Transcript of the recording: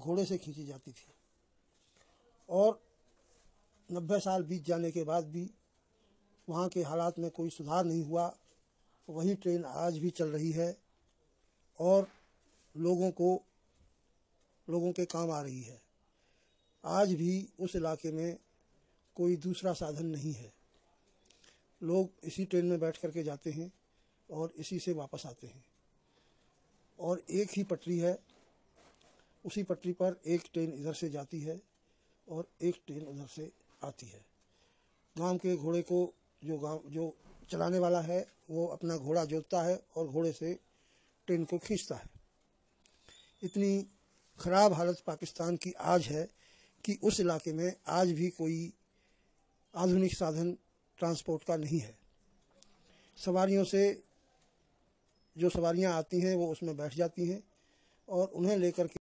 घोड़े से खींची जाती थी और नब्बे साल बीत जाने के बाद भी वहाँ के हालात में कोई सुधार नहीं हुआ वही ट्रेन आज भी चल रही है और लोगों को लोगों के काम आ रही है आज भी उस इलाके में कोई दूसरा साधन नहीं है लोग इसी ट्रेन में बैठ करके जाते हैं और इसी से वापस आते हैं और एक ही पटरी है उसी पटरी पर एक ट्रेन इधर से जाती है और एक ट्रेन उधर से आती है गांव के घोड़े को जो गांव जो चलाने वाला है वो अपना घोड़ा जोतता है और घोड़े से ट्रेन को खींचता है इतनी खराब हालत पाकिस्तान की आज है कि उस इलाके में आज भी कोई आधुनिक साधन ट्रांसपोर्ट का नहीं है सवारियों से जो सवारियां आती हैं वो उसमें बैठ जाती हैं और उन्हें लेकर के